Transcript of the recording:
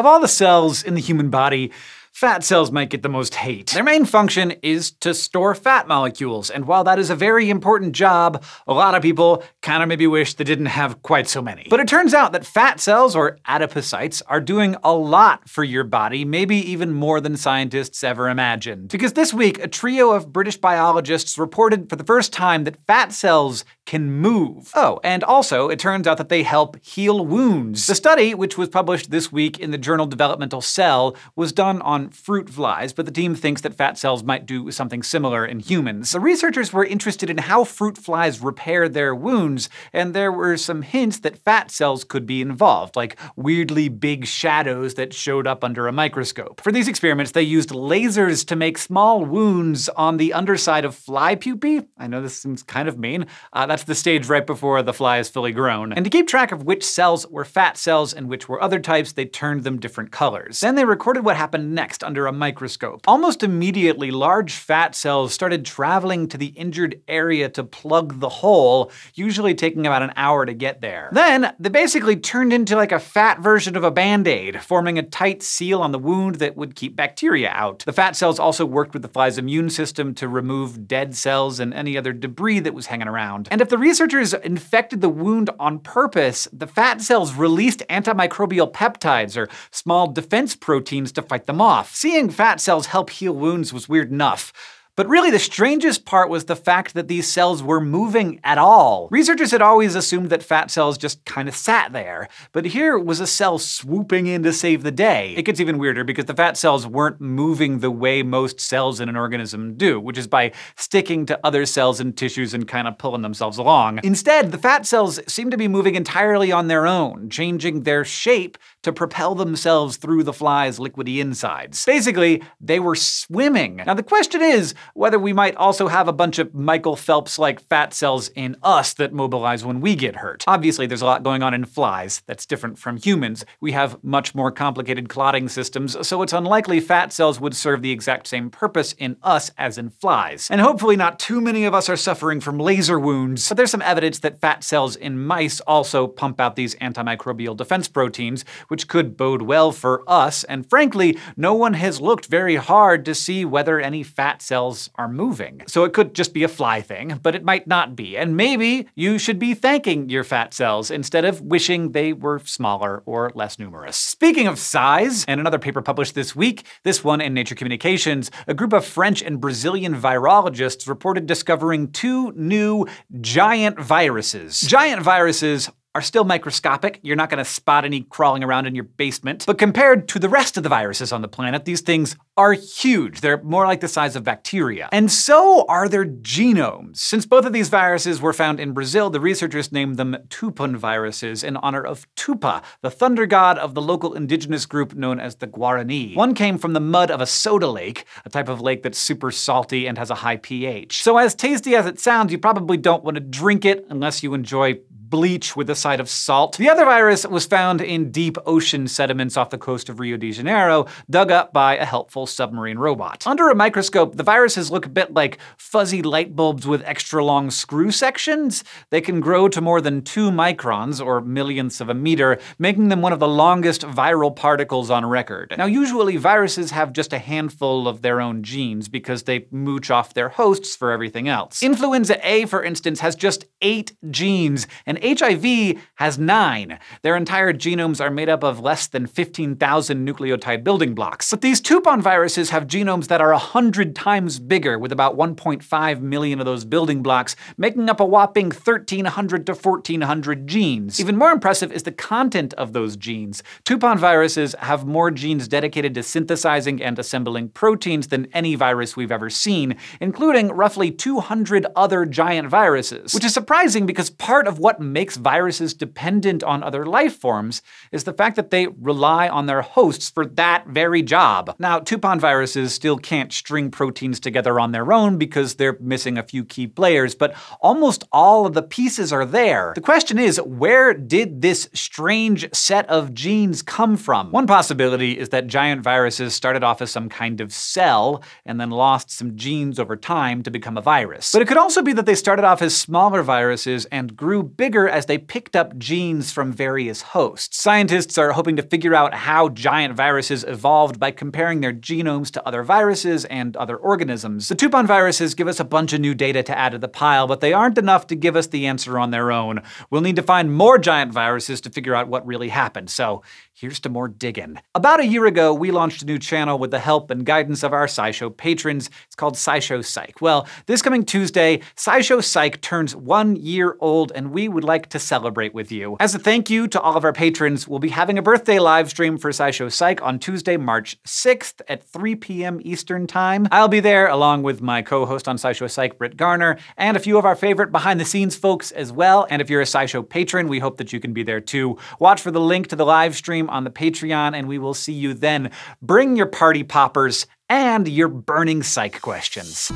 Of all the cells in the human body, Fat cells might get the most hate. Their main function is to store fat molecules, and while that is a very important job, a lot of people kinda maybe wish they didn't have quite so many. But it turns out that fat cells, or adipocytes, are doing a lot for your body, maybe even more than scientists ever imagined. Because this week, a trio of British biologists reported for the first time that fat cells can move. Oh, and also, it turns out that they help heal wounds. The study, which was published this week in the journal Developmental Cell, was done on fruit flies, but the team thinks that fat cells might do something similar in humans. The researchers were interested in how fruit flies repair their wounds, and there were some hints that fat cells could be involved, like weirdly big shadows that showed up under a microscope. For these experiments, they used lasers to make small wounds on the underside of fly pupae. I know this seems kind of mean. Uh, that's that's the stage right before the fly is fully grown. And to keep track of which cells were fat cells and which were other types, they turned them different colors. Then they recorded what happened next under a microscope. Almost immediately, large fat cells started traveling to the injured area to plug the hole, usually taking about an hour to get there. Then, they basically turned into like a fat version of a band-aid, forming a tight seal on the wound that would keep bacteria out. The fat cells also worked with the fly's immune system to remove dead cells and any other debris that was hanging around. And if if the researchers infected the wound on purpose, the fat cells released antimicrobial peptides, or small defense proteins, to fight them off. Seeing fat cells help heal wounds was weird enough. But really, the strangest part was the fact that these cells were moving at all. Researchers had always assumed that fat cells just kind of sat there, but here was a cell swooping in to save the day. It gets even weirder because the fat cells weren't moving the way most cells in an organism do, which is by sticking to other cells and tissues and kind of pulling themselves along. Instead, the fat cells seem to be moving entirely on their own, changing their shape to propel themselves through the fly's liquidy insides. Basically, they were swimming. Now the question is, whether we might also have a bunch of Michael Phelps like fat cells in us that mobilize when we get hurt. Obviously, there's a lot going on in flies that's different from humans. We have much more complicated clotting systems, so it's unlikely fat cells would serve the exact same purpose in us as in flies. And hopefully, not too many of us are suffering from laser wounds, but there's some evidence that fat cells in mice also pump out these antimicrobial defense proteins, which could bode well for us. And frankly, no one has looked very hard to see whether any fat cells are moving. So it could just be a fly thing, but it might not be. And maybe you should be thanking your fat cells instead of wishing they were smaller or less numerous. Speaking of size, and another paper published this week, this one in Nature Communications, a group of French and Brazilian virologists reported discovering two new giant viruses. Giant viruses are still microscopic. You're not going to spot any crawling around in your basement. But compared to the rest of the viruses on the planet, these things are huge. They're more like the size of bacteria. And so are their genomes. Since both of these viruses were found in Brazil, the researchers named them Tupun viruses in honor of Tupa, the thunder god of the local indigenous group known as the Guarani. One came from the mud of a soda lake, a type of lake that's super salty and has a high pH. So as tasty as it sounds, you probably don't want to drink it unless you enjoy bleach with a side of salt. The other virus was found in deep ocean sediments off the coast of Rio de Janeiro, dug up by a helpful submarine robot. Under a microscope, the viruses look a bit like fuzzy light bulbs with extra long screw sections. They can grow to more than two microns, or millionths of a meter, making them one of the longest viral particles on record. Now, usually viruses have just a handful of their own genes because they mooch off their hosts for everything else. Influenza A, for instance, has just eight genes, and HIV has nine. Their entire genomes are made up of less than 15,000 nucleotide building blocks. But these Tupon viruses have genomes that are 100 times bigger, with about 1.5 million of those building blocks, making up a whopping 1,300 to 1,400 genes. Even more impressive is the content of those genes. Tupon viruses have more genes dedicated to synthesizing and assembling proteins than any virus we've ever seen, including roughly 200 other giant viruses. Which is surprising because part of what makes viruses dependent on other life forms is the fact that they rely on their hosts for that very job. Now, Tupon viruses still can't string proteins together on their own because they're missing a few key players, but almost all of the pieces are there. The question is, where did this strange set of genes come from? One possibility is that giant viruses started off as some kind of cell and then lost some genes over time to become a virus. But it could also be that they started off as smaller viruses and grew bigger as they picked up genes from various hosts. Scientists are hoping to figure out how giant viruses evolved by comparing their genomes to other viruses and other organisms. The Tupon viruses give us a bunch of new data to add to the pile, but they aren't enough to give us the answer on their own. We'll need to find more giant viruses to figure out what really happened, so here's to more digging. About a year ago, we launched a new channel with the help and guidance of our SciShow patrons. It's called SciShow Psych. Well, this coming Tuesday, SciShow Psych turns one year old, and we would like to celebrate with you. As a thank you to all of our patrons, we'll be having a birthday live stream for SciShow Psych on Tuesday, March 6th at 3 p.m. Eastern Time. I'll be there along with my co-host on SciShow Psych, Britt Garner, and a few of our favorite behind-the-scenes folks as well. And if you're a SciShow patron, we hope that you can be there too. Watch for the link to the live stream on the Patreon, and we will see you then. Bring your party poppers and your burning psych questions.